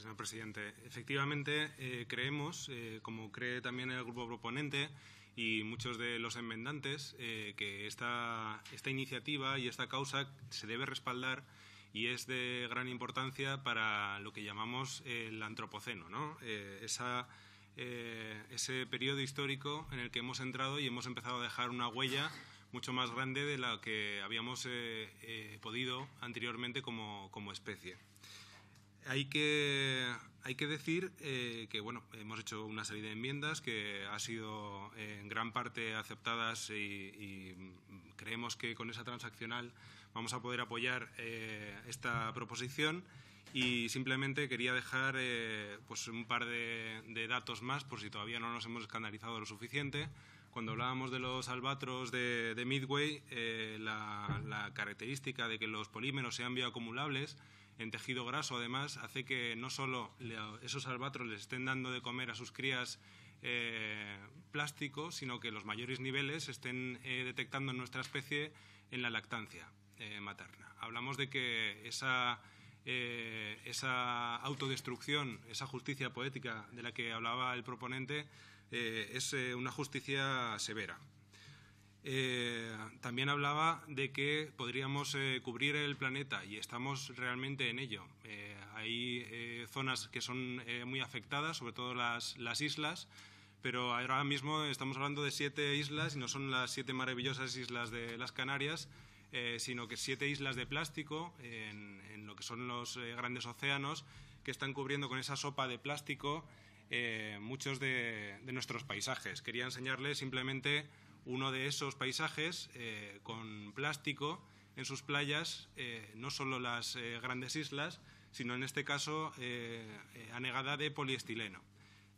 señor presidente. Efectivamente, eh, creemos, eh, como cree también el grupo proponente y muchos de los enmendantes, eh, que esta, iniciativa y esta causa se debe respaldar y es de gran importancia para lo que llamamos el antropoceno, ¿no? ese periodo histórico en el que hemos entrado y hemos empezado a dejar una huella mucho más grande de la que habíamos podido anteriormente como especie hay que, decir eh, que bueno, hemos hecho una serie de enmiendas que han sido eh, en gran parte aceptadas y, creemos que con esa transaccional vamos a poder apoyar eh, esta proposición y simplemente quería dejar pues un par de, datos más por si todavía no nos hemos escandalizado lo suficiente. Cuando hablábamos de los albatros de, Midway, la característica de que los polímeros sean bioacumulables en tejido graso, además, hace que no solo esos albatros les estén dando de comer a sus crías eh, plástico, sino que los mayores niveles estén eh, detectando en nuestra especie en la lactancia eh, materna. Hablamos de que esa autodestrucción, esa justicia poética de la que hablaba el proponente, es una justicia severa. Eh, también hablaba de que podríamos eh, cubrir el planeta y estamos realmente en ello. Eh, hay zonas que son muy afectadas, sobre todo las, islas, pero ahora mismo estamos hablando de siete islas y no son las siete maravillosas islas de las Canarias, sino que siete islas de plástico en, lo que son los grandes océanos que están cubriendo con esa sopa de plástico muchos de nuestros paisajes. Quería enseñarles simplemente uno de esos paisajes eh, con plástico en sus playas, eh, no solo las eh, grandes islas, sino en este caso anegada de poliestileno.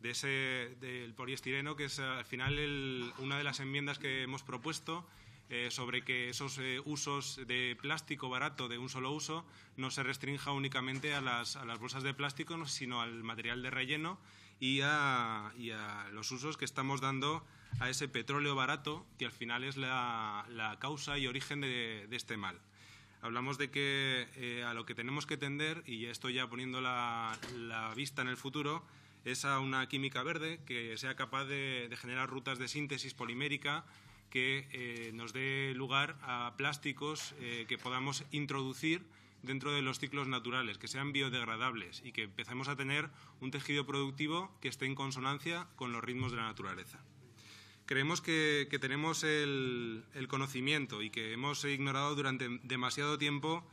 De ese, del poliestileno, que es al final una de las enmiendas que hemos propuesto sobre que esos usos de plástico barato de un solo uso no se restrinja únicamente a las bolsas de plástico, sino al material de relleno y a, los usos que estamos dando a ese petróleo barato que al final es la, causa y origen de, este mal. Hablamos de que eh, a lo que tenemos que tender, y estoy ya poniendo la, vista en el futuro, es a una química verde que sea capaz de, generar rutas de síntesis polimérica que eh, nos dé lugar a plásticos eh, que podamos introducir dentro de los ciclos naturales, que sean biodegradables y que empecemos a tener un tejido productivo que esté en consonancia con los ritmos de la naturaleza. Creemos que, tenemos el, conocimiento y que hemos ignorado durante demasiado tiempo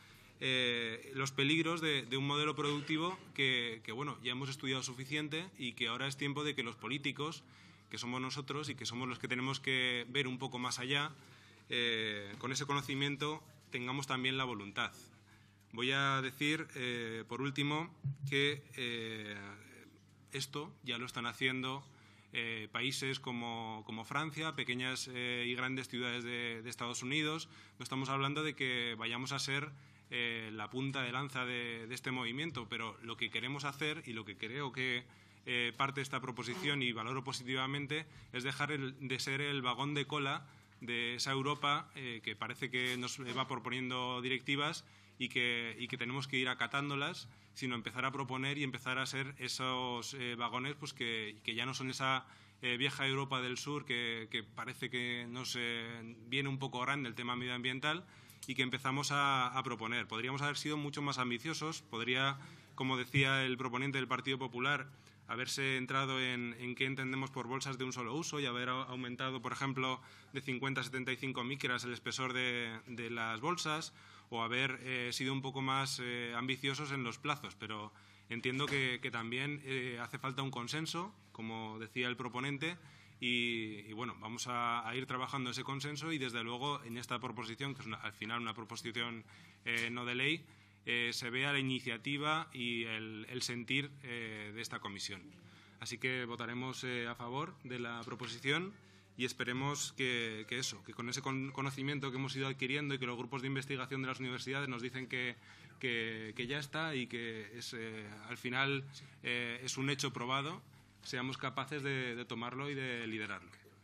eh, los peligros de, un modelo productivo que, bueno, ya hemos estudiado suficiente y que ahora es tiempo de que los políticos, que somos nosotros y que somos los que tenemos que ver un poco más allá, eh, con ese conocimiento tengamos también la voluntad Voy a decir, eh, por último, que eh, esto ya lo están haciendo eh, países como, Francia, pequeñas y grandes ciudades de, Estados Unidos. No estamos hablando de que vayamos a ser la punta de lanza de, este movimiento, pero lo que queremos hacer y lo que creo que parte de esta proposición y valoro positivamente es dejar de ser el vagón de cola de esa Europa eh, que parece que nos va proponiendo directivas y que, tenemos que ir acatándolas, sino empezar a proponer y empezar a ser esos eh, vagones pues que, que, ya no son esa eh, vieja Europa del Sur que, parece que nos viene un poco grande el tema medioambiental y que empezamos a, a proponer. Podríamos haber sido mucho más ambiciosos, podría, como decía el proponente del Partido Popular, haberse entrado en, qué entendemos por bolsas de un solo uso y haber aumentado, por ejemplo, de 50 a 75 micras el espesor de, las bolsas o haber eh, sido un poco más eh, ambiciosos en los plazos. Pero entiendo que, también eh, hace falta un consenso, como decía el proponente, y, bueno, vamos a, ir trabajando ese consenso y desde luego en esta proposición, que es al final una proposición no de ley, eh, se vea la iniciativa y el, sentir eh, de esta comisión. Así que votaremos eh, a favor de la proposición y esperemos que, eso, que con ese conocimiento que hemos ido adquiriendo y que los grupos de investigación de las universidades nos dicen que, ya está y que al final es un hecho probado, seamos capaces de, de tomarlo y de liderarlo.